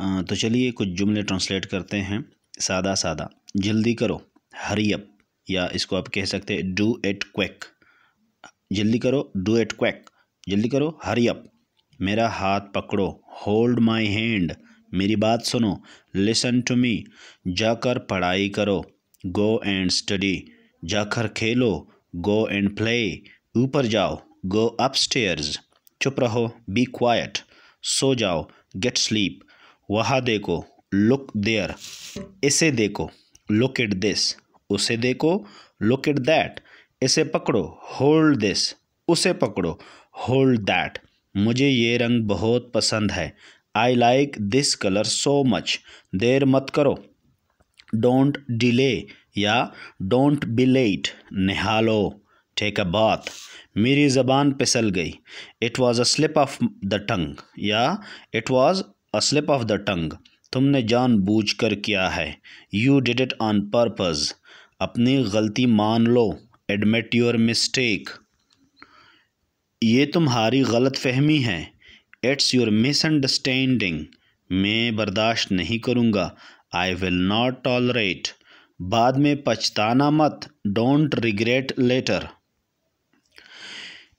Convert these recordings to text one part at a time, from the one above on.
तो चलिए कुछ जुमले ट्रांसलेट करते हैं सादा सादा जल्दी करो हरी अप या इसको आप कह सकते हैं डू एट क्वैक जल्दी करो डू एट क्वैक जल्दी करो हरी अप मेरा हाथ पकड़ो होल्ड माई हैंड मेरी बात सुनो लिसन टू मी जाकर पढ़ाई करो गो एंड स्टडी जाकर खेलो गो एंड प्ले ऊपर जाओ गो अपस्टेयर्स चुप रहो बी क्वाइट सो जाओ गेट स्लीप वह देखो लुक देयर इसे देखो लुक इट दिस उसे देखो लुक इट दैट इसे पकड़ो होल्ड दिस उसे पकड़ो होल्ड दैट मुझे ये रंग बहुत पसंद है I like this colour so much देर मत करो डोंट डिले या डोंट बी लेट निहालो टेक अ बाथ मेरी ज़बान पिसल गई it was a slip of the tongue या it was a slip of the tongue तुमने जानबूझकर किया है you did it on purpose अपनी गलती मान लो एडमिट योर मिस्टेक ये तुम्हारी गलत फहमी है इट्स योर मिसअंडरस्टैंडिंग मैं बर्दाश्त नहीं करूँगा आई विल नॉट टॉलरेट बाद में पछताना मत डोंट रिग्रेट लेटर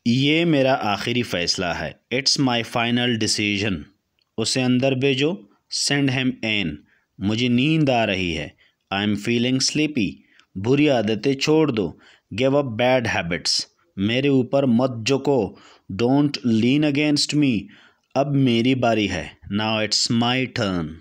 ये मेरा आखिरी फ़ैसला है इट्स माई फाइनल डिसीजन उसे अंदर भेजो सेंड हेम एन मुझे नींद आ रही है आई एम फीलिंग स्लीपी बुरी आदतें छोड़ दो गिव अप बैड हैबिट्स मेरे ऊपर मत झुको डोंट लीन अगेंस्ट मी अब मेरी बारी है नाउ इट्स माई टर्न